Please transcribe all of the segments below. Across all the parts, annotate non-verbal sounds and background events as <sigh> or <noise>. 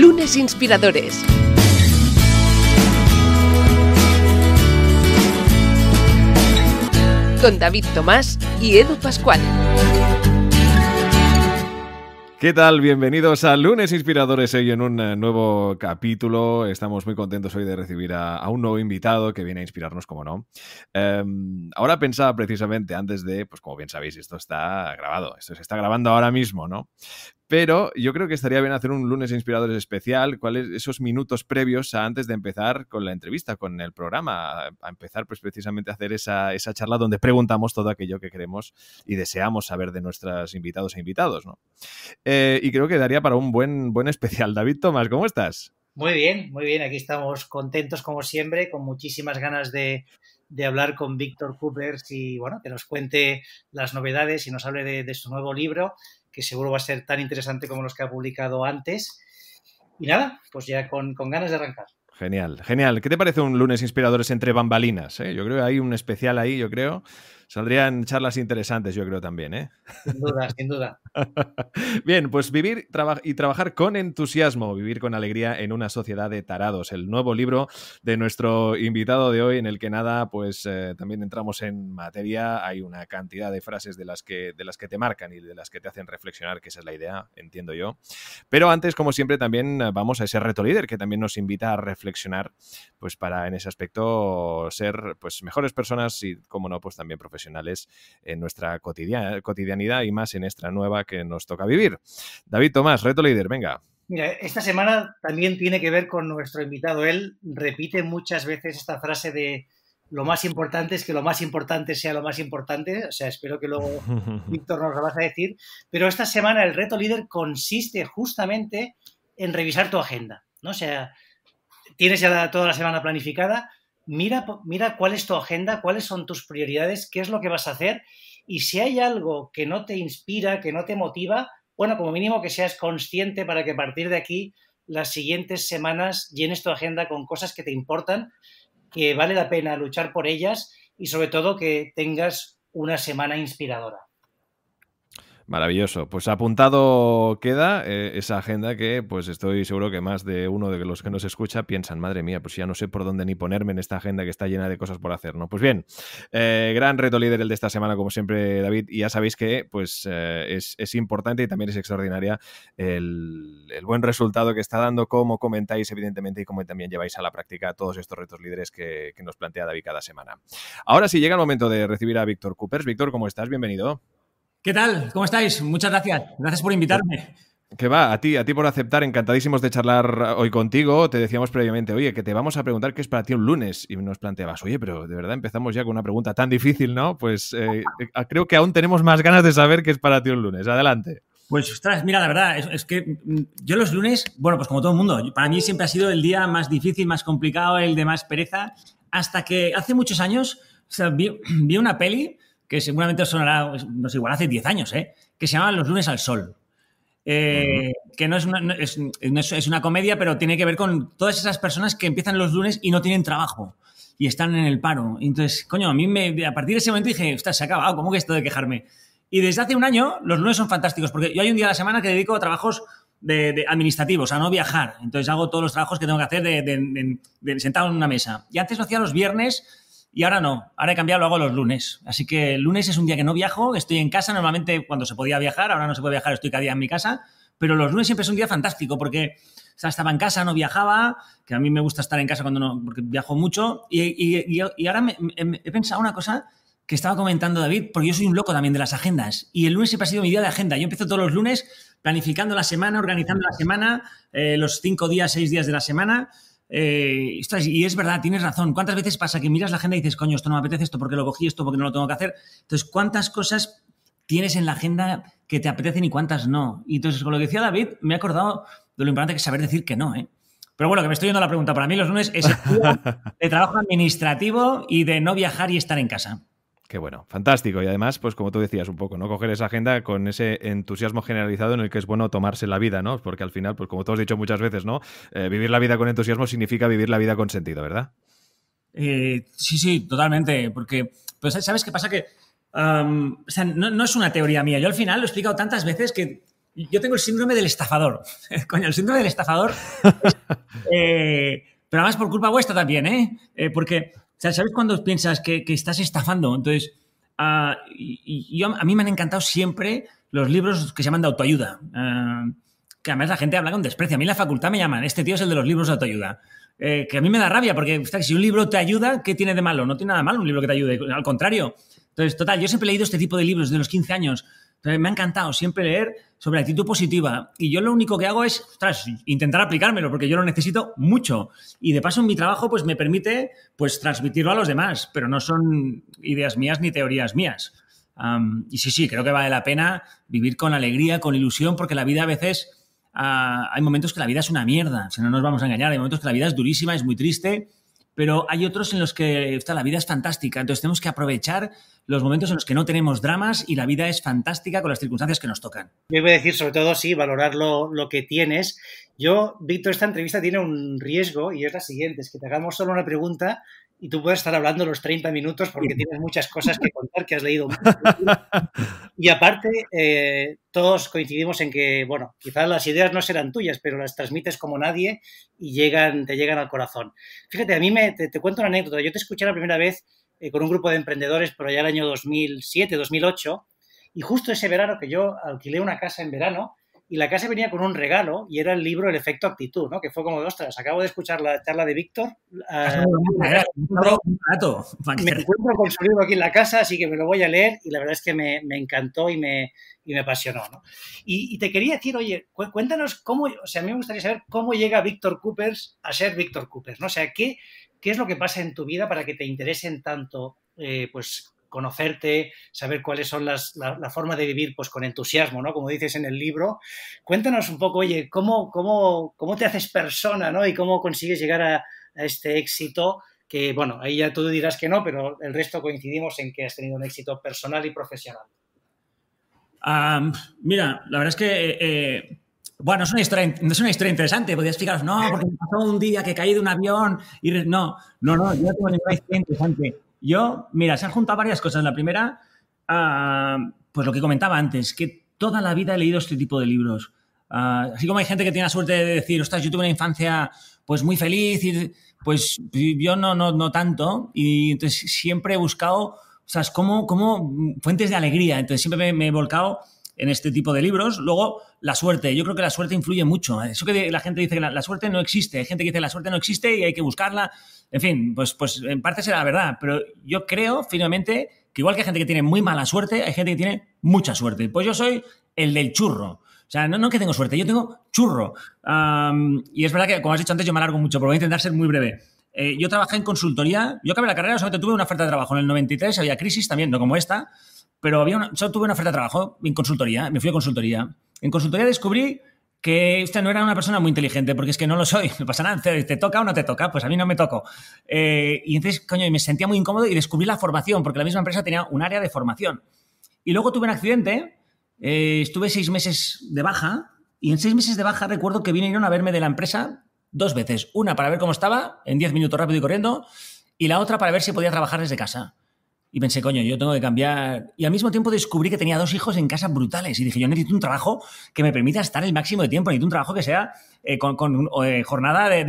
Lunes Inspiradores. Con David Tomás y Edu Pascual. ¿Qué tal? Bienvenidos a Lunes Inspiradores hoy en un eh, nuevo capítulo. Estamos muy contentos hoy de recibir a, un nuevo invitado que viene a inspirarnos, como no. Em, ahora pensaba precisamente antes de, pues como bien sabéis, esto está grabado, esto se está grabando ahora mismo, ¿no? Pero yo creo que estaría bien hacer un lunes inspiradores especial, cuáles esos minutos previos a antes de empezar con la entrevista, con el programa, a empezar pues precisamente a hacer esa, charla donde preguntamos todo aquello que queremos y deseamos saber de nuestros invitados e invitados, ¿no? Eh, y creo que daría para un buen, buen especial. David Tomás, ¿cómo estás? Muy bien, muy bien. Aquí estamos contentos como siempre, con muchísimas ganas de, hablar con Víctor Cooper y bueno, que nos cuente las novedades y nos hable de, de su nuevo libro que seguro va a ser tan interesante como los que ha publicado antes. Y nada, pues ya con, ganas de arrancar. Genial, genial. ¿Qué te parece un lunes inspiradores entre bambalinas? Eh? Yo creo que hay un especial ahí, yo creo. Saldrían charlas interesantes, yo creo también, ¿eh? Sin duda, sin duda. <laughs> Bien, pues vivir y trabajar con entusiasmo, vivir con alegría en una sociedad de tarados. El nuevo libro de nuestro invitado de hoy, en el que nada, pues eh, también entramos en materia. Hay una cantidad de frases de las que, de las que te marcan y de las que te hacen reflexionar, que esa es la idea, entiendo yo. Pero antes, como siempre, también vamos a ese reto líder que también nos invita a reflexionar, pues para en ese aspecto ser pues mejores personas y, como no, pues también profesionales profesionales en nuestra cotidianidad y más en esta nueva que nos toca vivir. David Tomás, Reto Líder, venga. Mira, esta semana también tiene que ver con nuestro invitado. Él repite muchas veces esta frase de lo más importante es que lo más importante sea lo más importante. O sea, espero que luego <laughs> Víctor nos lo vas a decir. Pero esta semana el reto líder consiste justamente en revisar tu agenda. ¿no? O sea, tienes ya toda la semana planificada, mira, mira cuál es tu agenda, cuáles son tus prioridades, qué es lo que vas a hacer y si hay algo que no te inspira, que no te motiva, bueno, como mínimo que seas consciente para que a partir de aquí las siguientes semanas llenes tu agenda con cosas que te importan, que vale la pena luchar por ellas y sobre todo que tengas una semana inspiradora. Maravilloso. Pues apuntado queda eh, esa agenda que pues estoy seguro que más de uno de los que nos escucha piensan, madre mía, pues ya no sé por dónde ni ponerme en esta agenda que está llena de cosas por hacer, ¿no? Pues bien, eh, gran reto líder el de esta semana, como siempre, David, y ya sabéis que pues eh, es, importante y también es extraordinaria el, buen resultado que está dando, como comentáis, evidentemente, y como también lleváis a la práctica todos estos retos líderes que, que nos plantea David cada semana. Ahora sí, llega el momento de recibir a Víctor Coopers. Víctor, ¿cómo estás? Bienvenido. ¿Qué tal? ¿Cómo estáis? Muchas gracias. Gracias por invitarme. Que va, a ti, a ti por aceptar, encantadísimos de charlar hoy contigo. Te decíamos previamente, oye, que te vamos a preguntar qué es para ti un lunes. Y nos planteabas, oye, pero de verdad empezamos ya con una pregunta tan difícil, ¿no? Pues eh, eh, creo que aún tenemos más ganas de saber qué es para ti un lunes. Adelante. Pues, ostras, mira, la verdad, es, que mm, yo los lunes, bueno, pues como todo el mundo, para mí siempre ha sido el día más difícil, más complicado, el de más pereza, hasta que hace muchos años <clears throat> vi, una peli que seguramente os sonará, pues, no sé, igual hace 10 años, ¿eh? que se llama Los lunes al sol. Eh, que no es, una, es, una comedia, pero tiene que ver con todas esas personas que empiezan los lunes y no tienen trabajo y están en el paro. Entonces, coño, a mí me, a partir de ese momento dije, ostras, se ha acabado, ¿cómo que esto de quejarme? Y desde hace un año los lunes son fantásticos, porque yo hay un día a la semana que dedico a trabajos de, administrativos, a no viajar. Entonces hago todos los trabajos que tengo que hacer de, sentado en una mesa. Y antes lo hacía los viernes y ahora no, ahora he cambiado, lo hago los lunes. Así que el lunes es un día que no viajo, estoy en casa, normalmente cuando se podía viajar, ahora no se puede viajar, estoy cada día en mi casa, pero los lunes siempre es un día fantástico porque estaba en casa, no viajaba, que a mí me gusta estar en casa cuando no, porque viajo mucho. Y, ahora he pensado una cosa que estaba comentando David, porque yo soy un loco también de las agendas. Y el lunes siempre ha sido mi día de agenda. Yo empiezo todos los lunes planificando la semana, organizando la semana, eh, los cinco días, seis días de la semana. Eh, y es verdad, tienes razón. ¿Cuántas veces pasa que miras la agenda y dices, coño, esto no me apetece, esto porque lo cogí, esto porque no lo tengo que hacer? Entonces, ¿cuántas cosas tienes en la agenda que te apetecen y cuántas no? Y entonces, con lo que decía David, me he acordado de lo importante que es saber decir que no, ¿eh? Pero bueno, que me estoy yendo a la pregunta. Para mí los lunes es el <laughs> de trabajo administrativo y de no viajar y estar en casa. Qué bueno, fantástico. Y además, pues como tú decías un poco, ¿no? Coger esa agenda con ese entusiasmo generalizado en el que es bueno tomarse la vida, ¿no? Porque al final, pues como tú has dicho muchas veces, ¿no? Eh, vivir la vida con entusiasmo significa vivir la vida con sentido, ¿verdad? Eh, sí, sí, totalmente. Porque, pues, ¿sabes qué pasa? Que o sea, no, es una teoría mía. Yo al final lo he explicado tantas veces que yo tengo el síndrome del estafador. <laughs> Coño, el síndrome del estafador. <laughs> Eh, pero además por culpa vuestra también, ¿eh? eh porque, o sea, ¿sabes cuando piensas que, estás estafando? Entonces, ah, y, yo, a mí me han encantado siempre los libros que se llaman de autoayuda. Ah, que además la gente habla con desprecio. A mí en la facultad me llaman, este tío es el de los libros de autoayuda. Eh, que a mí me da rabia, porque o si un libro te ayuda, ¿qué tiene de malo? No tiene nada malo un libro que te ayude, al contrario. Entonces, total, yo siempre he leído este tipo de libros de los 15 años, me ha encantado siempre leer sobre la actitud positiva. Y yo lo único que hago es, intentar aplicármelo, porque yo lo necesito mucho. Y de paso, en mi trabajo, pues me permite pues, transmitirlo a los demás, pero no son ideas mías ni teorías mías. y sí, sí, creo que vale la pena vivir con alegría, con ilusión, porque la vida a veces, ah, hay momentos que la vida es una mierda, si no nos vamos a engañar, hay momentos que la vida es durísima, es muy triste, pero hay otros en los que está, la vida es fantástica. Entonces tenemos que aprovechar los momentos en los que no tenemos dramas y la vida es fantástica con las circunstancias que nos tocan. Yo iba a decir, sobre todo, sí, valorar lo que tienes yo, Víctor, esta entrevista tiene un riesgo y es la siguiente, es que te hagamos solo una pregunta y tú puedes estar hablando los 30 minutos porque tienes muchas cosas que contar, que has leído. <laughs> Y aparte, eh, todos coincidimos en que, bueno, quizás las ideas no serán tuyas, pero las transmites como nadie y llegan, te llegan al corazón. Fíjate, a mí me, te, cuento una anécdota. Yo te escuché la primera vez eh, con un grupo de emprendedores por allá el año 2007, 2008, y justo ese verano que yo alquilé una casa en verano, y la casa venía con un regalo y era el libro El efecto actitud, ¿no? Que fue como, ostras, acabo de escuchar la charla de Víctor. Eh, me ¿eh? encuentro con su libro aquí en la casa, así que me lo voy a leer y la verdad es que me, encantó y me, me apasionó, ¿no? Y, te quería decir, oye, cuéntanos cómo, o sea, a mí me gustaría saber cómo llega Víctor Coopers a ser Víctor Coopers, ¿no? O sea, ¿qué, ¿qué es lo que pasa en tu vida para que te interesen tanto, eh, pues, conocerte, saber cuáles son las la, la formas de vivir pues con entusiasmo, ¿no? Como dices en el libro. Cuéntanos un poco, oye, ¿cómo, cómo, te haces persona, ¿no? Y cómo consigues llegar a, este éxito que, bueno, ahí ya tú dirás que no, pero el resto coincidimos en que has tenido un éxito personal y profesional. mira, la verdad es que, eh, eh, bueno, es una, historia, es una historia interesante. Podrías explicaros, no, porque me pasó un día que caí de un avión y... No, no, no, yo tengo una historia interesante. Yo, mira, se han juntado varias cosas. La primera, ah, pues lo que comentaba antes, que toda la vida he leído este tipo de libros. Ah, así como hay gente que tiene la suerte de decir, ostras, yo tuve una infancia pues muy feliz, y, pues yo no, no, no tanto. Y entonces siempre he buscado, o sea, como, como fuentes de alegría. Entonces siempre me he volcado en este tipo de libros. Luego, la suerte. Yo creo que la suerte influye mucho. Eso que la gente dice que la, suerte no existe. Hay gente que dice que la suerte no existe y hay que buscarla. En fin, pues, pues en parte será la verdad. Pero yo creo, finalmente, que igual que hay gente que tiene muy mala suerte, hay gente que tiene mucha suerte. Pues yo soy el del churro. O sea, no, no que tengo suerte, yo tengo churro. y es verdad que, como has dicho antes, yo me alargo mucho, pero voy a intentar ser muy breve. Eh, yo trabajé en consultoría, yo acabé la carrera, solamente tuve una oferta de trabajo en el 93, había crisis también, no como esta, pero había yo tuve una oferta de trabajo en consultoría, me fui a consultoría. En consultoría descubrí que usted no era una persona muy inteligente, porque es que no lo soy, me <laughs> pasa nada, te, toca o no te toca, pues a mí no me toco. Eh, y entonces, coño, me sentía muy incómodo y descubrí la formación, porque la misma empresa tenía un área de formación. Y luego tuve un accidente, eh, estuve seis meses de baja, y en seis meses de baja recuerdo que vinieron a verme de la empresa dos veces, una para ver cómo estaba, en diez minutos rápido y corriendo, y la otra para ver si podía trabajar desde casa. Y pensé, coño, yo tengo que cambiar. Y al mismo tiempo descubrí que tenía dos hijos en casa brutales. Y dije, yo necesito un trabajo que me permita estar el máximo de tiempo. Necesito un trabajo que sea eh, con, eh, jornada de,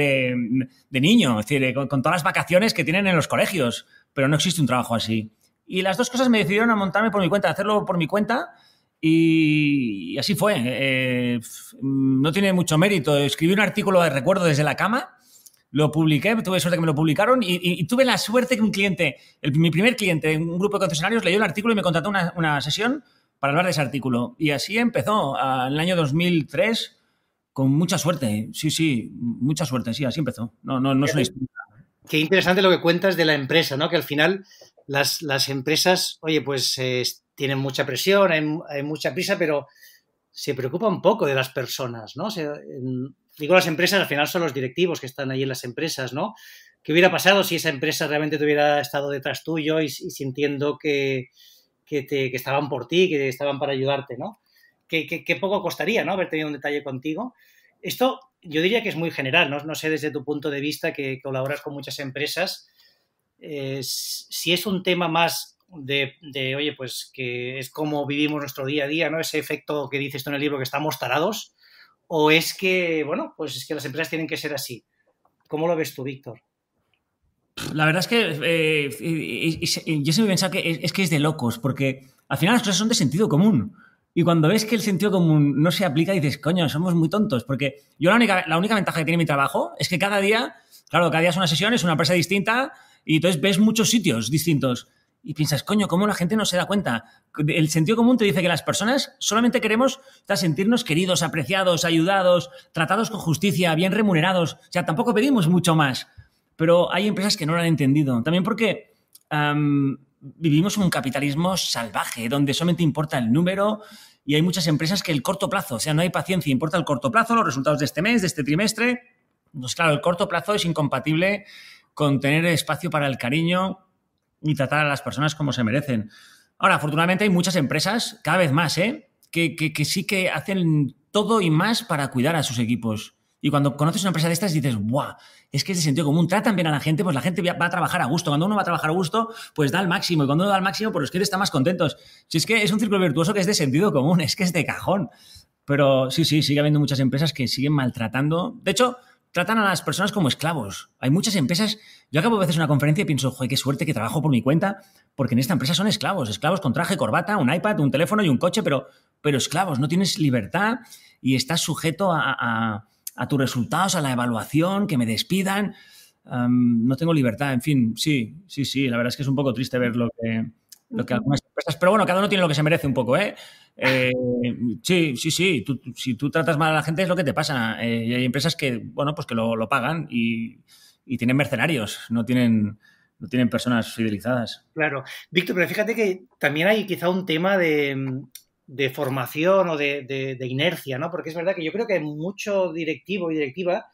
de, niño, es decir, eh, con, todas las vacaciones que tienen en los colegios. Pero no existe un trabajo así. Y las dos cosas me decidieron a montarme por mi cuenta, hacerlo por mi cuenta. Y, y así fue. no tiene mucho mérito. Escribí un artículo de recuerdo desde la cama lo publiqué, tuve suerte que me lo publicaron y, tuve la suerte que un cliente, mi primer cliente, un grupo de concesionarios, leyó el artículo y me contrató una, una sesión para hablar de ese artículo. Y así empezó en el año 2003 con mucha suerte. Sí, sí, mucha suerte, sí, así empezó. No, no, es una historia. Qué interesante lo que cuentas de la empresa, ¿no? Que al final las, empresas, oye, pues eh, tienen mucha presión, hay, mucha prisa, pero se preocupa un poco de las personas, ¿no? digo las empresas, al final son los directivos que están ahí en las empresas, ¿no? ¿Qué hubiera pasado si esa empresa realmente te hubiera estado detrás tuyo y, sintiendo que, estaban por ti, que estaban para ayudarte, ¿no? ¿Qué poco costaría, ¿no? Haber tenido un detalle contigo. Esto yo diría que es muy general, ¿no? No sé desde tu punto de vista que colaboras con muchas empresas, eh, si es un tema más de, de, oye, pues que es como vivimos nuestro día a día, ¿no? Ese efecto que dices tú en el libro, que estamos tarados, o es que, bueno, pues es que las empresas tienen que ser así. ¿Cómo lo ves tú, Víctor? La verdad es que eh, yo siempre pensaba que es, que es de locos, porque al final las cosas son de sentido común. Y cuando ves que el sentido común no se aplica, dices, coño, somos muy tontos. Porque yo la única, la única ventaja que tiene mi trabajo es que cada día, claro, cada día es una sesión, es una empresa distinta, y entonces ves muchos sitios distintos y piensas, coño, ¿cómo la gente no se da cuenta? El sentido común te dice que las personas solamente queremos sentirnos queridos, apreciados, ayudados, tratados con justicia, bien remunerados. O sea, tampoco pedimos mucho más. Pero hay empresas que no lo han entendido. También porque vivimos un capitalismo salvaje, donde solamente importa el número y hay muchas empresas que el corto plazo, o sea, no hay paciencia, importa el corto plazo, los resultados de este mes, de este trimestre. Pues claro, el corto plazo es incompatible con tener espacio para el cariño, y tratar a las personas como se merecen. Ahora, afortunadamente hay muchas empresas, cada vez más, ¿eh? que, sí que hacen todo y más para cuidar a sus equipos. Y cuando conoces una empresa de estas dices, ¡buah! Es que es de sentido común. Tratan bien a la gente, pues la gente va a trabajar a gusto. Cuando uno va a trabajar a gusto, pues da el máximo. Y cuando uno da el máximo, pues los clientes están más contentos. Si es que es un círculo virtuoso que es de sentido común, <laughs> es que es de cajón. Pero sí, sí, sigue habiendo muchas empresas que siguen maltratando. De hecho, tratan a las personas como esclavos. Hay muchas empresas. Yo acabo a veces una conferencia y pienso, joder, qué suerte que trabajo por mi cuenta, porque en esta empresa son esclavos. Esclavos con traje, corbata, un iPad, un teléfono y un coche, pero, pero esclavos. No tienes libertad y estás sujeto a, tus resultados, a la evaluación, que me despidan. no tengo libertad. En fin, sí, sí, sí. La verdad es que es un poco triste ver lo que lo que algunas empresas. Pero bueno, cada uno tiene lo que se merece un poco, ¿eh? eh sí, sí, sí. si tú tratas mal a la gente es lo que te pasa. Eh, y hay empresas que, bueno, pues que lo, pagan y, tienen mercenarios, no tienen, no tienen personas fidelizadas. Claro. Víctor, pero fíjate que también hay quizá un tema de, formación o de, de, inercia, ¿no? Porque es verdad que yo creo que mucho directivo y directiva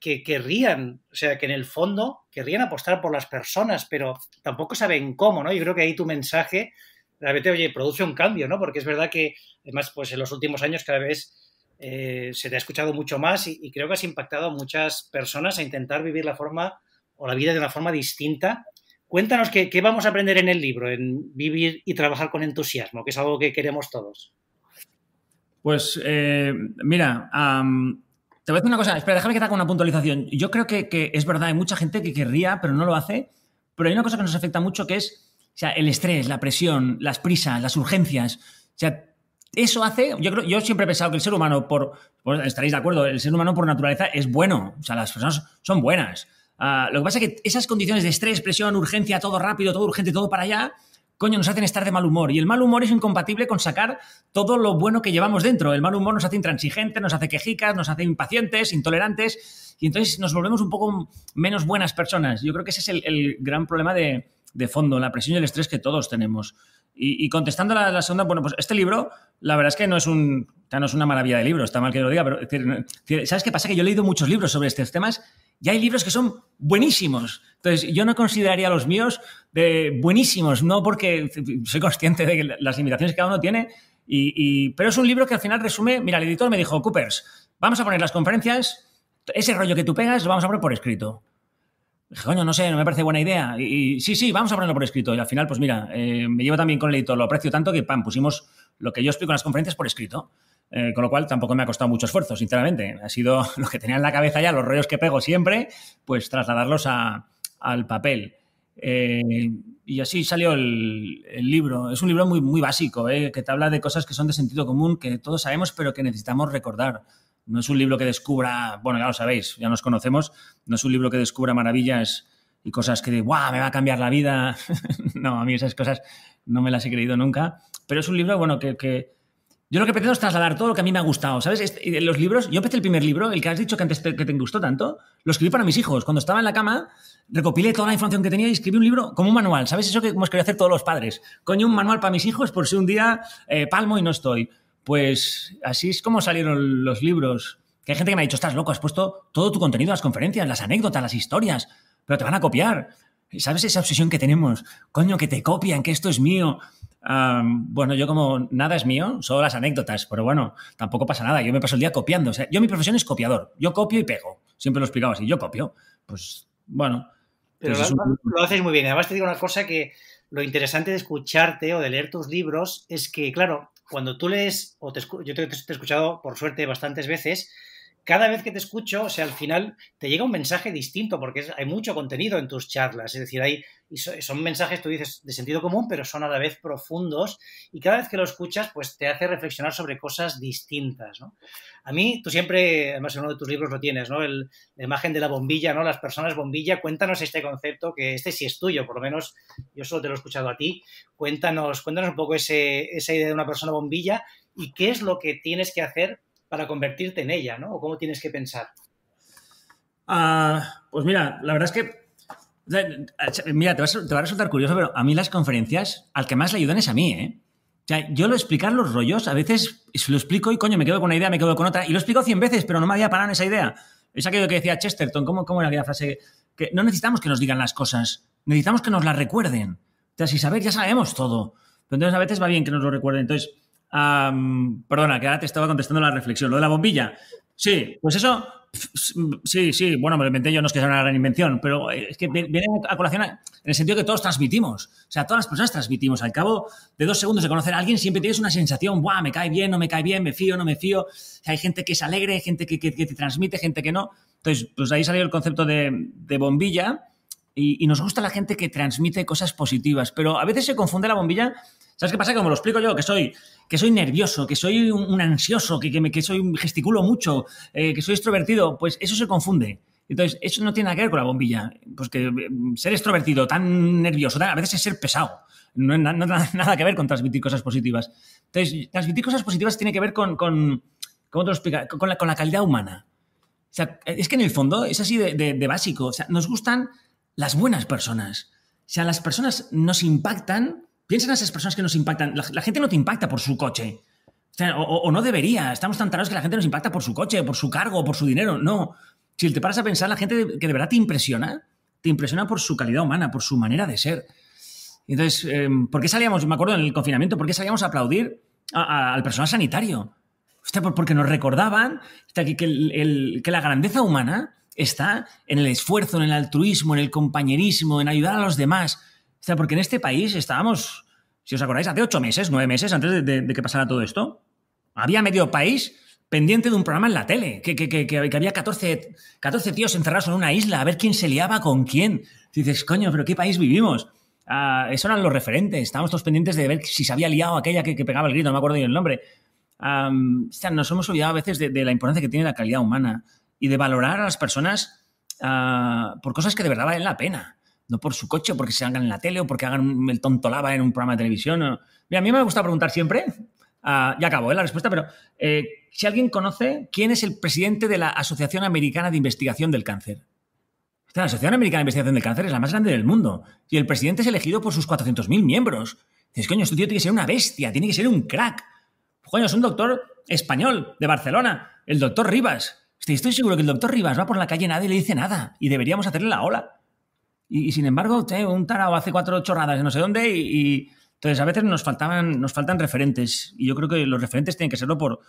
que, querrían, o sea, que en el fondo querrían apostar por las personas, pero tampoco saben cómo, ¿no? Yo creo que ahí tu mensaje realmente, oye, produce un cambio, ¿no? Porque es verdad que, además, pues en los últimos años cada vez eh, se te ha escuchado mucho más y, creo que has impactado a muchas personas a intentar vivir la forma o la vida de una forma distinta. Cuéntanos qué, vamos a aprender en el libro, en vivir y trabajar con entusiasmo, que es algo que queremos todos. Pues eh, mira, te voy a decir una cosa, espera, déjame que te haga una puntualización. Yo creo que, es verdad, hay mucha gente que querría, pero no lo hace. Pero hay una cosa que nos afecta mucho que es o sea, el estrés, la presión, las prisas, las urgencias. O sea, eso hace. Yo creo, yo siempre he pensado que el ser humano, por. estaréis de acuerdo, el ser humano por naturaleza es bueno. O sea, las personas son buenas. Ah, lo que pasa es que esas condiciones de estrés, presión, urgencia, todo rápido, todo urgente, todo para allá, coño, nos hacen estar de mal humor. Y el mal humor es incompatible con sacar todo lo bueno que llevamos dentro. El mal humor nos hace intransigentes, nos hace quejicas, nos hace impacientes, intolerantes. Y entonces nos volvemos un poco menos buenas personas. Yo creo que ese es el, gran problema de, fondo, la presión y el estrés que todos tenemos. Y, contestando la, la, segunda, bueno, pues este libro, la verdad es que no es un. es una maravilla de libro, está mal que lo diga, pero. ¿Sabes qué pasa? Que yo he leído muchos libros sobre estos temas y hay libros que son buenísimos. Entonces, yo no consideraría los míos de buenísimos, no porque soy consciente de las limitaciones que cada uno tiene, y, pero es un libro que al final resume, mira, el editor me dijo, Coopers, vamos a poner las conferencias, ese rollo que tú pegas lo vamos a poner por escrito. Dije, coño, no sé, no me parece buena idea. Y, sí, sí, vamos a ponerlo por escrito. Y al final, pues mira, eh, me llevo también con el editor, lo aprecio tanto que, pam, pusimos lo que yo explico en las conferencias por escrito. Eh, con lo cual tampoco me ha costado mucho esfuerzo, sinceramente. Ha sido <laughs> lo que tenía en la cabeza ya, los rollos que pego siempre, pues trasladarlos al papel. Eh, y así salió el, libro. Es un libro muy, muy básico, eh, que te habla de cosas que son de sentido común, que todos sabemos, pero que necesitamos recordar. No es un libro que descubra, bueno, ya lo sabéis, ya nos conocemos, no es un libro que descubra maravillas y cosas que, ¡guau! Me va a cambiar la vida. <laughs> no, a mí esas cosas no me las he creído nunca. Pero es un libro, bueno, que yo lo que pretendo es trasladar todo lo que a mí me ha gustado, ¿sabes? Este, los libros, yo empecé el primer libro, el que has dicho que antes te, gustó tanto, lo escribí para mis hijos. Cuando estaba en la cama, recopilé toda la información que tenía y escribí un libro como un manual, ¿sabes? Eso que hemos querido hacer todos los padres. Coño, un manual para mis hijos por si un día eh, palmo y no estoy. Pues así es como salieron los libros. Que hay gente que me ha dicho, estás loco, has puesto todo tu contenido, las conferencias, las anécdotas, las historias, pero te van a copiar. ¿Sabes esa obsesión que tenemos? Coño, que te copian, que esto es mío bueno, yo como nada es mío, solo las anécdotas, pero bueno, tampoco pasa nada. Yo me paso el día copiando. O sea, yo mi profesión es copiador. Yo copio y pego. Siempre lo he explicado así. Yo copio. Pues bueno. Pues pero lo, haces muy bien. Además te digo una cosa que lo interesante de escucharte o de leer tus libros es que, claro, cuando tú lees, o te, yo te he escuchado por suerte bastantes veces, cada vez que te escucho, o sea, al final te llega un mensaje distinto, porque hay mucho contenido en tus charlas, es decir, hay, son mensajes, tú dices, de sentido común, pero son a la vez profundos, y cada vez que lo escuchas, pues te hace reflexionar sobre cosas distintas, A mí, tú siempre, además en uno de tus libros lo tienes, ¿no? El, la imagen de la bombilla, ¿no? Las personas bombilla, cuéntanos este concepto, que este sí es tuyo, por lo menos yo solo te lo he escuchado a ti, cuéntanos, cuéntanos un poco esa idea de una persona bombilla y qué es lo que tienes que hacer para convertirte en ella, ¿no? ¿O cómo tienes que pensar? Ah, pues mira, la verdad es que. Eh, mira, te va, a, resultar curioso, pero a mí las conferencias, al que más le ayudan es a mí, ¿eh? O sea, yo lo explicar los rollos, a veces se lo explico y coño, me quedo con una idea, me quedo con otra. Y lo explico cien 100 veces, pero no me había parado en esa idea. Es aquello que decía Chesterton, ¿cómo, cómo era aquella frase? Que no necesitamos que nos digan las cosas, necesitamos que nos las recuerden. O sea, si saber, ya sabemos todo. entonces a veces va bien que nos lo recuerden. Entonces, perdona, que ahora te estaba contestando la reflexión. Lo de la bombilla. Sí, pues eso, sí, sí, bueno, me lo inventé yo, no es que sea una gran invención, pero eh, es que viene a colación en el sentido que todos transmitimos, o sea, todas las personas transmitimos. Al cabo de dos segundos de conocer a alguien siempre tienes una sensación, ¡buah, me cae bien, no me cae bien, me fío, no me fío! hay gente que es alegre, gente que, te transmite, gente que no. Entonces, pues ahí salió el concepto de, de bombilla, y, nos gusta la gente que transmite cosas positivas, pero a veces se confunde la bombilla. ¿Sabes qué pasa? como lo explico yo, que soy, que soy nervioso, que soy un, ansioso, que, que, soy gesticulo mucho, eh, que soy extrovertido, pues eso se confunde. Entonces, eso no tiene nada que ver con la bombilla. Pues que mm, ser extrovertido, tan nervioso, a veces es ser pesado. No tiene <laughs> nada que ver con transmitir cosas positivas. Entonces, transmitir cosas positivas tiene que ver con, con ¿cómo te lo Con la, calidad humana. O sea, es que en el fondo es así de básico. O sea, nos gustan las buenas personas. O sea, las personas nos impactan. Piensa en esas personas que nos impactan. La, gente no te impacta por su coche. O, no debería. Estamos tan tarados que la gente nos impacta por su coche, por su cargo, por su dinero. No. Si te paras a pensar, la gente que de verdad te impresiona, te impresiona por su calidad humana, por su manera de ser. Entonces, em, ¿por qué salíamos? Me acuerdo en el confinamiento, ¿por qué salíamos a aplaudir al personal sanitario? porque nos recordaban que, que la grandeza humana está en el esfuerzo, en el altruismo, en el compañerismo, en ayudar a los demás. O sea, porque en este país estábamos, si os acordáis, hace ocho meses, nueve meses antes de, que pasara todo esto, había medio país pendiente de un programa en la tele, que, que, que, había 14, 14, tíos encerrados en una isla a ver quién se liaba con quién. dices, coño, pero ¿qué país vivimos? Ah, eso eran los referentes, estábamos todos pendientes de ver si se había liado aquella que, pegaba el grito, no me acuerdo ni el nombre. o sea, nos hemos olvidado a veces de, la importancia que tiene la calidad humana, y de valorar a las personas ah, por cosas que de verdad valen la pena. No por su coche, porque se hagan en la tele o porque hagan el tontolaba en un programa de televisión. a mí me gusta preguntar siempre, y ah, ya acabo eh, la respuesta, pero eh, si alguien conoce quién es el presidente de la Asociación Americana de Investigación del Cáncer. la Asociación Americana de Investigación del Cáncer es la más grande del mundo y el presidente es elegido por sus 400.000 miembros. Dices, coño, este tío tiene que ser una bestia, tiene que ser un crack. Pues, coño, es un doctor español de Barcelona, el doctor Rivas estoy seguro que el doctor Rivas va por la calle, nadie le dice nada y deberíamos hacerle la ola. Y, sin embargo, un tarao hace cuatro chorradas de no sé dónde y, entonces a veces nos, faltaban, nos faltan referentes y yo creo que los referentes tienen que serlo por,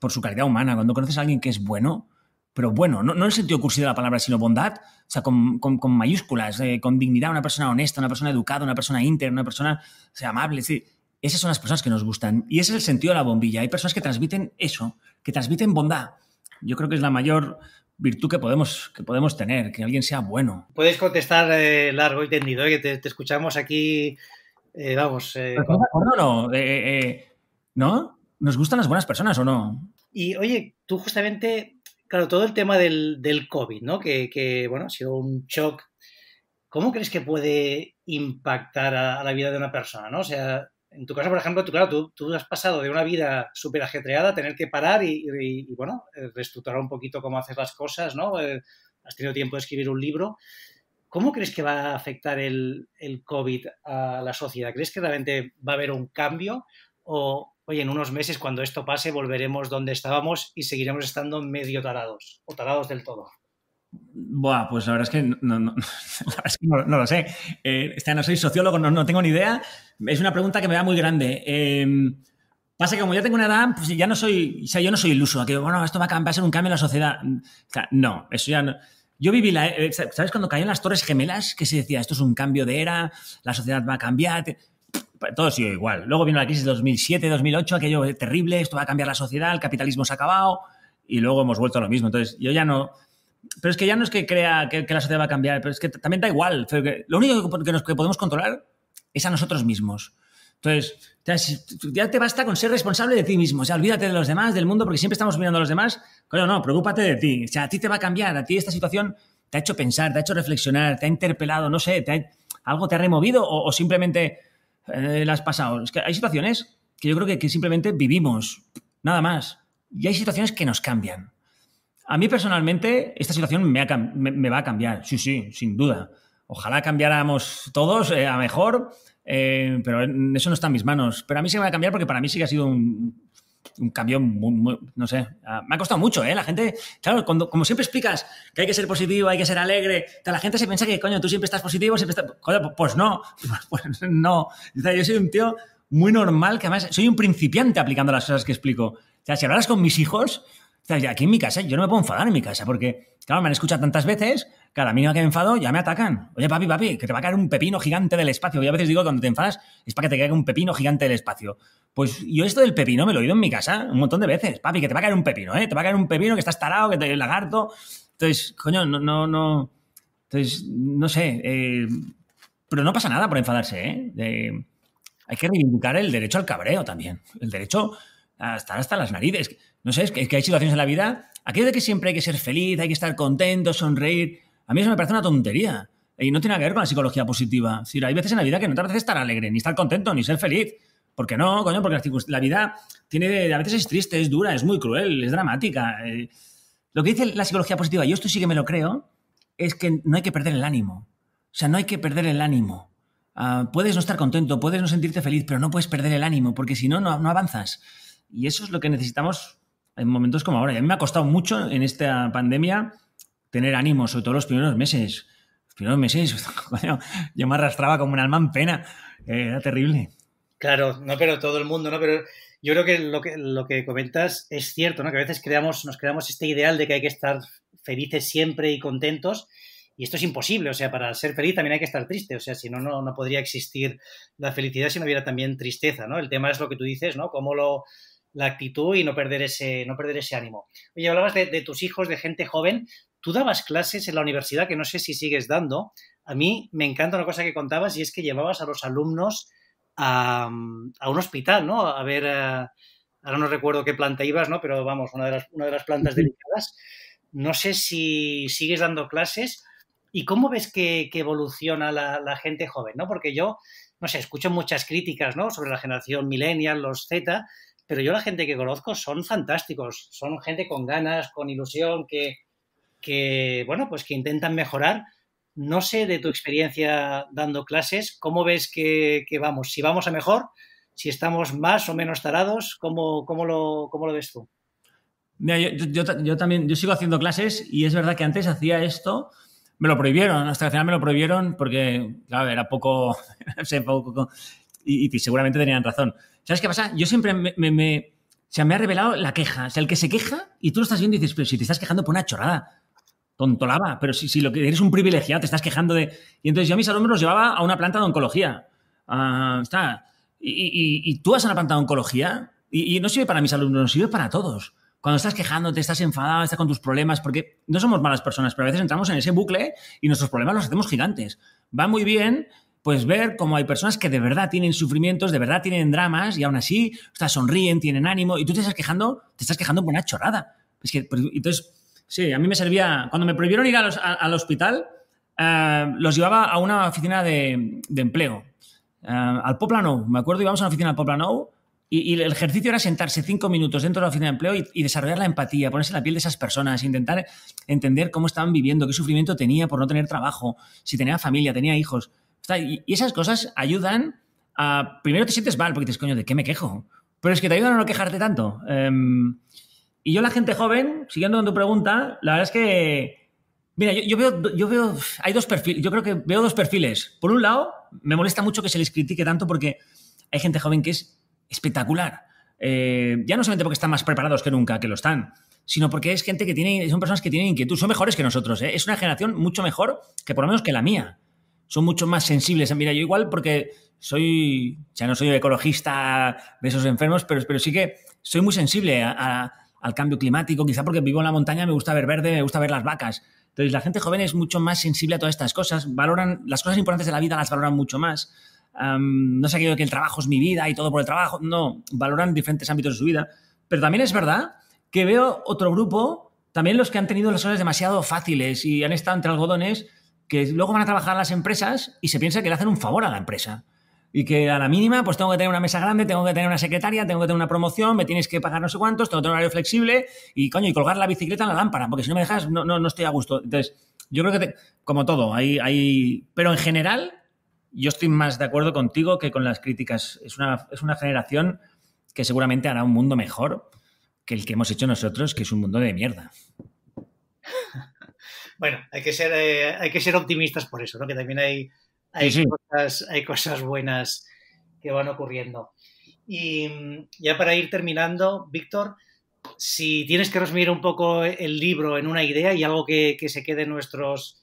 por su calidad humana. Cuando conoces a alguien que es bueno, pero bueno, no, en el sentido cursivo de la palabra, sino bondad, o sea, con, mayúsculas, eh, con dignidad, una persona honesta, una persona educada, una persona íntegra, una persona sea, amable, Esas son las personas que nos gustan. Y ese es el sentido de la bombilla. Hay personas que transmiten eso, que transmiten bondad. Yo creo que es la mayor virtud que podemos, que podemos tener, que alguien sea bueno. Puedes contestar eh, largo y tendido, eh, que te, escuchamos aquí, eh, vamos. Pues no, no? ¿No? ¿Nos gustan las buenas personas o no? Y oye, tú justamente, claro, todo el tema del, del COVID, ¿no? Que, bueno, ha sido un shock. ¿Cómo crees que puede impactar a la vida de una persona, no? O sea, en tu caso, por ejemplo, tú, claro, tú, has pasado de una vida súper ajetreada a tener que parar y, bueno, eh, reestructurar un poquito cómo haces las cosas, ¿no? Eh, has tenido tiempo de escribir un libro. ¿Cómo crees que va a afectar el, COVID a la sociedad? ¿Crees que realmente va a haber un cambio? ¿O, oye, en unos meses, cuando esto pase, volveremos donde estábamos y seguiremos estando medio tarados o tarados del todo? Buah, pues la verdad es que no, <laughs> lo sé. Eh, no soy sociólogo, no, tengo ni idea. Es una pregunta que me da muy grande. Em, pasa que como ya tengo una edad, pues ya no soy, o sea, yo no soy iluso, que bueno, esto va a, va a ser un cambio en la sociedad. no, eso ya no. Yo viví la. Eh, ¿Sabes cuando cayeron las Torres Gemelas? Que se decía, esto es un cambio de era, la sociedad va a cambiar. todo sigue igual. Luego vino la crisis de 2007, 2008, aquello terrible, esto va a cambiar la sociedad, el capitalismo se ha acabado y luego hemos vuelto a lo mismo. Entonces, yo ya no. Pero es que ya no es que crea que, la sociedad va a cambiar, pero es que también da igual. Lo único que, nos, podemos controlar es a nosotros mismos. Entonces, ya te basta con ser responsable de ti mismo. O sea, olvídate de los demás, del mundo, porque siempre estamos mirando a los demás. Claro, no, preocúpate de ti. O sea, a ti te va a cambiar, a ti esta situación te ha hecho pensar, te ha hecho reflexionar, te ha interpelado, no sé, algo te ha removido o, simplemente eh, las has pasado. Es que hay situaciones que yo creo que simplemente vivimos, nada más. Y hay situaciones que nos cambian. A mí personalmente esta situación me, va a cambiar, sí, sí, sin duda. Ojalá cambiáramos todos eh, a mejor, eh, pero eso no está en mis manos. Pero a mí se me va a cambiar porque para mí sí que ha sido un, cambio muy, no sé, ah, me ha costado mucho, ¿eh? La gente, claro, cuando, como siempre explicas que hay que ser positivo, hay que ser alegre, la gente se piensa que, coño, tú siempre estás positivo, siempre estás... Coño, pues no, <laughs> pues no. yo soy un tío muy normal, que además soy un principiante aplicando las cosas que explico. O sea, si hablaras con mis hijos, aquí en mi casa, yo no me puedo enfadar en mi casa, porque, claro, me han escuchado tantas veces, que a mínima que me enfado ya me atacan. Oye, papi, papi, que te va a caer un pepino gigante del espacio. Yo a veces digo, cuando te enfadas, es para que te caiga un pepino gigante del espacio. Pues yo esto del pepino me lo he oído en mi casa un montón de veces. Papi, que te va a caer un pepino, ¿eh? Te va a caer un pepino, que estás tarado, que te lagarto. Entonces, coño, no, no, no. Entonces, no sé. Eh, pero no pasa nada por enfadarse, eh hay que reivindicar el derecho al cabreo también. El derecho estar hasta las narices. No sé, es que, hay situaciones en la vida, aquello de que siempre hay que ser feliz, hay que estar contento, sonreír, a mí eso me parece una tontería. Y no tiene que ver con la psicología positiva. hay veces en la vida que no te parece estar alegre, ni estar contento, ni ser feliz. ¿Por qué no, coño? Porque la vida tiene, a veces es triste, es dura, es muy cruel, es dramática. Eh, lo que dice la psicología positiva, yo esto sí que me lo creo, es que no hay que perder el ánimo. O sea, no hay que perder el ánimo. Ah, puedes no estar contento, puedes no sentirte feliz, pero no puedes perder el ánimo, porque si no, no avanzas. Y eso es lo que necesitamos en momentos como ahora. Y a mí me ha costado mucho en esta pandemia tener ánimo, sobre todo los primeros meses. Los primeros meses, <laughs> yo me arrastraba como un alma en pena. Eh, era terrible. Claro, no, pero todo el mundo, ¿no? Pero yo creo que lo que, lo que comentas es cierto, ¿no? Que a veces creamos, nos creamos este ideal de que hay que estar felices siempre y contentos. Y esto es imposible, o sea, para ser feliz también hay que estar triste, o sea, si no, no, no podría existir la felicidad si no hubiera también tristeza, ¿no? El tema es lo que tú dices, ¿no? Cómo lo, la actitud y no perder ese, no perder ese ánimo. Oye, hablabas de, tus hijos, de gente joven. Tú dabas clases en la universidad, que no sé si sigues dando. A mí me encanta una cosa que contabas y es que llevabas a los alumnos a, un hospital, ¿no? A ver, eh, ahora no recuerdo qué planta ibas, ¿no? Pero vamos, una de las, una de las plantas delicadas. No sé si sigues dando clases y cómo ves que, evoluciona la, gente joven, ¿no? Porque yo, no sé, escucho muchas críticas, ¿no? Sobre la generación millennial, los Z, pero yo la gente que conozco son fantásticos, son gente con ganas, con ilusión, que, bueno, pues que intentan mejorar. No sé de tu experiencia dando clases, ¿cómo ves que, vamos? Si vamos a mejor, si estamos más o menos tarados, ¿cómo, cómo, lo, cómo lo ves tú? Mira, yo, también, yo sigo haciendo clases y es verdad que antes hacía esto, me lo prohibieron, hasta que final me lo prohibieron porque, claro, era poco, <laughs> y seguramente tenían razón. ¿Sabes qué pasa? Yo siempre me, me, me ha revelado la queja. O sea, el que se queja y tú lo estás viendo y dices, pero si te estás quejando por una chorada tontolaba, pero si, si lo que eres un privilegiado, te estás quejando de... Y entonces yo a mis alumnos los llevaba a una planta de oncología. Ah, está. Y, tú vas a una planta de oncología y, y no sirve para mis alumnos, sirve para todos cuando estás quejándote, estás enfadado, estás con tus problemas, porque no somos malas personas, pero a veces entramos en ese bucle y nuestros problemas los hacemos gigantes. Va muy bien pues ver cómo hay personas que de verdad tienen sufrimientos, de verdad tienen dramas y aún así sonríen, tienen ánimo y tú te estás quejando, te estás quejando por una chorrada. Es que, pues, entonces, sí, a mí me servía, cuando me prohibieron ir al hospital, eh, los llevaba a una oficina de, empleo, eh, al Poplano, me acuerdo, íbamos a una oficina al Poplano y, el ejercicio era sentarse cinco minutos dentro de la oficina de empleo y, desarrollar la empatía, ponerse la piel de esas personas, intentar entender cómo estaban viviendo, qué sufrimiento tenía por no tener trabajo, si tenía familia, tenía hijos sea, y, esas cosas ayudan a... Primero te sientes mal porque dices, coño, ¿de qué me quejo? Pero es que te ayudan a no quejarte tanto. Em, y yo la gente joven, siguiendo con tu pregunta, la verdad es que... Mira, yo, veo, yo veo... Hay dos perfiles. Yo creo que veo dos perfiles. Por un lado, me molesta mucho que se les critique tanto porque hay gente joven que es espectacular. Eh, ya no solamente porque están más preparados que nunca, que lo están, sino porque es gente que tiene, son personas que tienen inquietud, son mejores que nosotros. ¿eh? Es una generación mucho mejor que por lo menos que la mía son mucho más sensibles. Mira, yo igual porque soy, ya no soy ecologista de esos enfermos, pero, pero sí que soy muy sensible al cambio climático, quizá porque vivo en la montaña, me gusta ver verde, me gusta ver las vacas. Entonces, la gente joven es mucho más sensible a todas estas cosas, valoran las cosas importantes de la vida, las valoran mucho más. no sé aquello que el trabajo es mi vida y todo por el trabajo, no, valoran diferentes ámbitos de su vida. Pero también es verdad que veo otro grupo, también los que han tenido las horas demasiado fáciles y han estado entre algodones, que luego van a trabajar las empresas y se piensa que le hacen un favor a la empresa. Y que a la mínima, pues tengo que tener una mesa grande, tengo que tener una secretaria, tengo que tener una promoción, me tienes que pagar no sé cuántos, tengo que tener un horario flexible y coño, y colgar la bicicleta en la lámpara, porque si no me dejas, no, no, estoy a gusto. Entonces, yo creo que, como todo, hay, hay. Pero en general, yo estoy más de acuerdo contigo que con las críticas. Es una, es una generación que seguramente hará un mundo mejor que el que hemos hecho nosotros, que es un mundo de mierda. <laughs> Bueno, hay que ser, eh, hay que ser optimistas por eso, ¿no? Que también hay, hay, Cosas, buenas que van ocurriendo. Y mm, ya para ir terminando, Víctor, si tienes que resumir un poco el libro en una idea y algo que, se quede nuestros,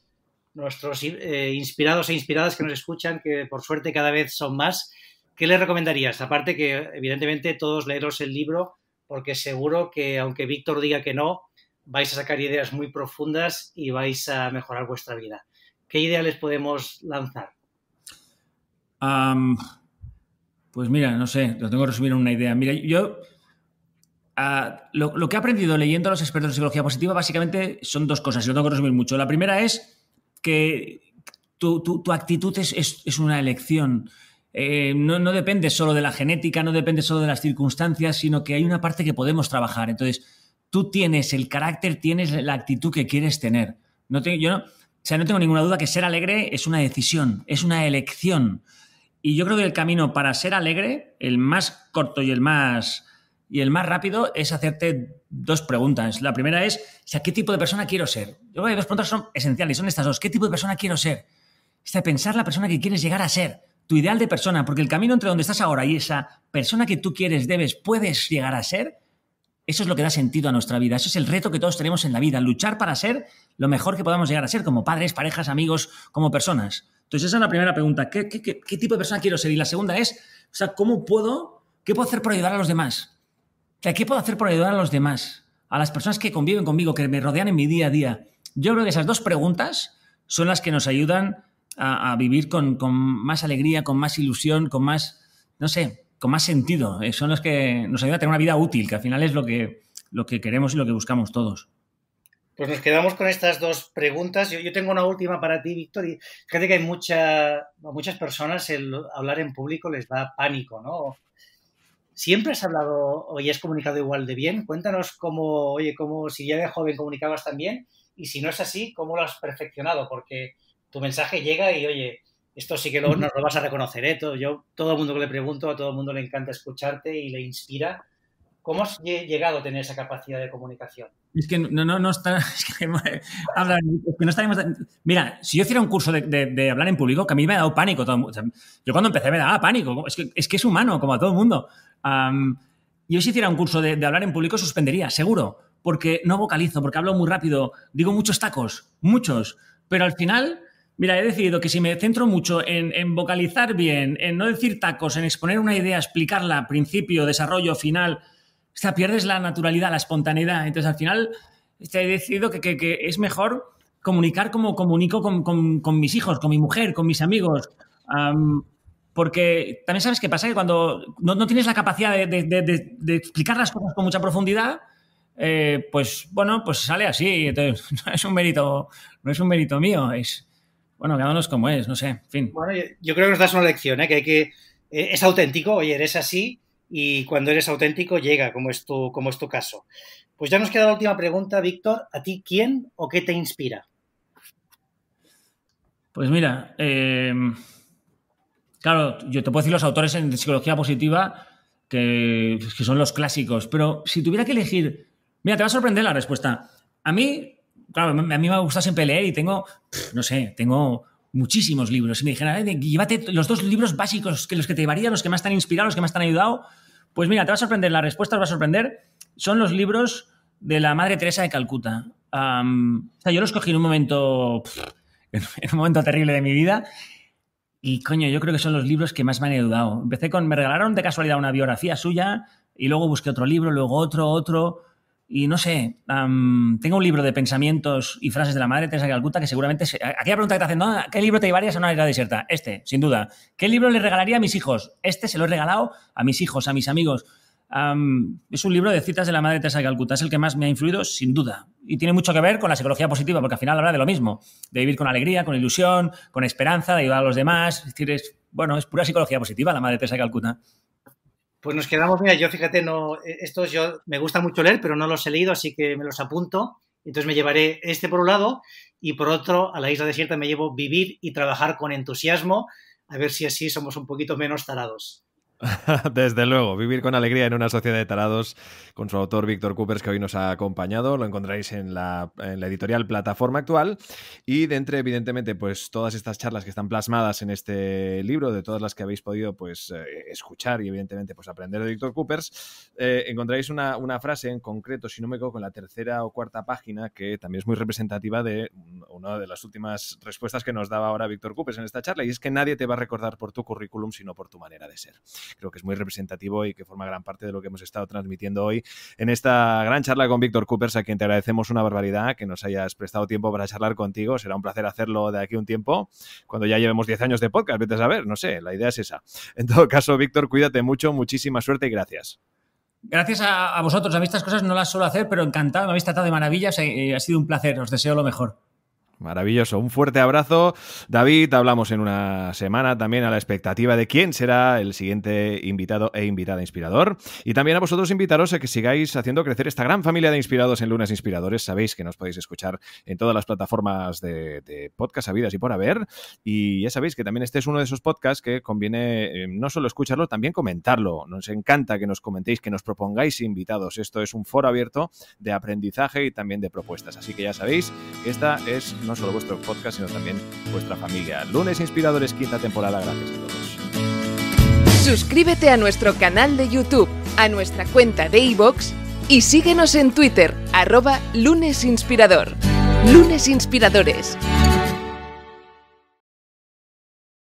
nuestros eh, inspirados e inspiradas que nos escuchan, que por suerte cada vez son más, ¿qué le recomendarías? Aparte que evidentemente todos leeros el libro, porque seguro que aunque Víctor diga que no, vais a sacar ideas muy profundas y vais a mejorar vuestra vida. ¿Qué idea les podemos lanzar? pues mira, no sé, lo tengo que resumir en una idea. Mira, yo lo, que he aprendido leyendo a los expertos de psicología positiva básicamente son dos cosas y lo tengo que resumir mucho. La primera es que tu, actitud es, es, una elección. Eh, no, no depende solo de la genética, no depende solo de las circunstancias, sino que hay una parte que podemos trabajar. Entonces, tú tienes el carácter, tienes la actitud que quieres tener. No yo no, o sea, no tengo ninguna duda que ser alegre es una decisión, es una elección. Y yo creo que el camino para ser alegre, el más corto y el más, y el más rápido, es hacerte dos preguntas. La primera es, ¿qué tipo de persona quiero ser? Yo creo que dos preguntas son esenciales, son estas dos. ¿Qué tipo de persona quiero ser? Está pensar la persona que quieres llegar a ser, tu ideal de persona, porque el camino entre donde estás ahora y esa persona que tú quieres, debes, puedes llegar a ser, eso es lo que da sentido a nuestra vida, eso es el reto que todos tenemos en la vida, luchar para ser lo mejor que podamos llegar a ser, como padres, parejas, amigos, como personas. Entonces esa es la primera pregunta, ¿qué, tipo de persona quiero ser? Y la segunda es, sea, ¿cómo puedo, qué puedo hacer por ayudar a los demás? ¿qué puedo hacer por ayudar a los demás? A las personas que conviven conmigo, que me rodean en mi día a día. Yo creo que esas dos preguntas son las que nos ayudan a, vivir con más alegría, con más ilusión, con más, no sé, más sentido. Eh, son los que nos ayudan a tener una vida útil, que al final es lo que, lo que queremos y lo que buscamos todos. Pues nos quedamos con estas dos preguntas. Yo, tengo una última para ti, Víctor. fíjate que hay muchas personas el hablar en público les da pánico, ¿no? ¿Siempre has hablado o ya has comunicado igual de bien? Cuéntanos cómo, oye, cómo si ya de joven comunicabas también y si no es así, cómo lo has perfeccionado, porque tu mensaje llega y, oye, esto sí que lo, lo vas a reconocer, ¿eh? Todo, yo, todo el mundo que le pregunto, a todo el mundo le encanta escucharte y le inspira. ¿Cómo has llegado a tener esa capacidad de comunicación? Es que no, no, no está. <laughs> que no Mira, si yo hiciera un curso de, hablar en público, que a mí me ha dado pánico. Todo, yo cuando empecé me daba pánico. Es que es, humano, como a todo el mundo. Y yo si hiciera un curso de, de hablar en público, suspendería, seguro. Porque no vocalizo, porque hablo muy rápido, digo muchos tacos, muchos. Pero al final Mira, he decidido que si me centro mucho en, vocalizar bien, en no decir tacos, en exponer una idea, explicarla, principio, desarrollo, final, o sea, pierdes la naturalidad, la espontaneidad. Entonces, al final, este, he decidido que, es mejor comunicar como comunico con, mis hijos, con mi mujer, con mis amigos. porque también sabes qué pasa, que cuando no, tienes la capacidad de, explicar las cosas con mucha profundidad, eh, pues bueno, pues sale así. Entonces, <laughs> no es un mérito, no es un mérito mío, es bueno, quedándonos como es, no sé, fin. Bueno, yo, creo que nos das una lección, ¿eh? que hay que, eh, es auténtico, oye, eres así y cuando eres auténtico llega, como es tu, como es caso. Pues ya nos queda la última pregunta, Víctor, ¿a ti quién o qué te inspira? Pues mira, em, claro, yo te puedo decir los autores en psicología positiva que, que son los clásicos, pero si tuviera que elegir, mira, te va a sorprender la respuesta. A mí claro, a mí me ha gustado siempre leer y tengo, no sé, tengo muchísimos libros. Y me dijeron, llévate los dos libros básicos, que los que te varían, los que más te han inspirado, los que más te han ayudado. Pues mira, te va a sorprender, la respuesta te va a sorprender. Son los libros de la Madre Teresa de Calcuta. o sea, yo los cogí en un momento, en un momento terrible de mi vida. Y coño, yo creo que son los libros que más me han ayudado. Empecé con, me regalaron de casualidad una biografía suya y luego busqué otro libro, luego otro, otro y no sé, tengo un libro de pensamientos y frases de la madre Teresa de Calcuta que seguramente, aquí aquella pregunta que te hacen, ah, ¿qué libro te llevarías a una isla desierta? Este, sin duda. ¿Qué libro le regalaría a mis hijos? Este se lo he regalado a mis hijos, a mis amigos. es un libro de citas de la madre Teresa de Calcuta, es el que más me ha influido, sin duda. Y tiene mucho que ver con la psicología positiva, porque al final habla de lo mismo, de vivir con alegría, con ilusión, con esperanza, de ayudar a los demás. Es decir, es, bueno, es pura psicología positiva la madre Teresa de Calcuta. Pues nos quedamos, mira, yo fíjate, no, e, estos yo me gusta mucho leer, pero no los he leído, así que me los apunto. Entonces me llevaré este por un lado y por otro a la isla desierta me llevo vivir y trabajar con entusiasmo, a ver si así somos un poquito menos tarados. <laughs> Desde luego, Vivir con Alegría en una sociedad de tarados, con su autor Víctor Coopers, que hoy nos ha acompañado, lo encontráis en la, editorial Plataforma Actual. Y de entre, evidentemente, pues todas estas charlas que están plasmadas en este libro, de todas las que habéis podido pues eh, escuchar y, evidentemente, pues aprender de Víctor Coopers, eh, encontráis una, una, frase en concreto, si no me equivoco, en la tercera o cuarta página, que también es muy representativa de una de las últimas respuestas que nos daba ahora Víctor Coopers en esta charla, y es que nadie te va a recordar por tu currículum, sino por tu manera de ser creo que es muy representativo y que forma gran parte de lo que hemos estado transmitiendo hoy en esta gran charla con Víctor Coopers, a quien te agradecemos una barbaridad que nos hayas prestado tiempo para charlar contigo. Será un placer hacerlo de aquí un tiempo, cuando ya llevemos 10 años de podcast, vete a saber, no sé, la idea es esa. <laughs> En todo caso, Víctor, cuídate mucho, muchísima suerte y gracias. Gracias a, vosotros, a mí estas cosas no las suelo hacer, pero encantado, me habéis tratado de maravilla, eh, eh, ha sido un placer, os deseo lo mejor. Maravilloso. Un fuerte abrazo, David. Hablamos en una semana también a la expectativa de quién será el siguiente invitado e invitada inspirador. Y también a vosotros invitaros a que sigáis haciendo crecer esta gran familia de inspirados en Lunas Inspiradores. Sabéis que nos podéis escuchar en todas las plataformas de, de podcast habidas y por haber. Y ya sabéis que también este es uno de esos podcasts que conviene eh, no solo escucharlo, también comentarlo. Nos encanta que nos comentéis, que nos propongáis invitados. Esto es un foro abierto de aprendizaje y también de propuestas. Así que ya sabéis, esta es no solo vuestro podcast, sino también vuestra familia. Lunes Inspiradores, quinta temporada, gracias a todos. Suscríbete a nuestro canal de YouTube, a nuestra cuenta de iVoox y síguenos en Twitter, arroba lunesinspirador. Lunes Inspiradores.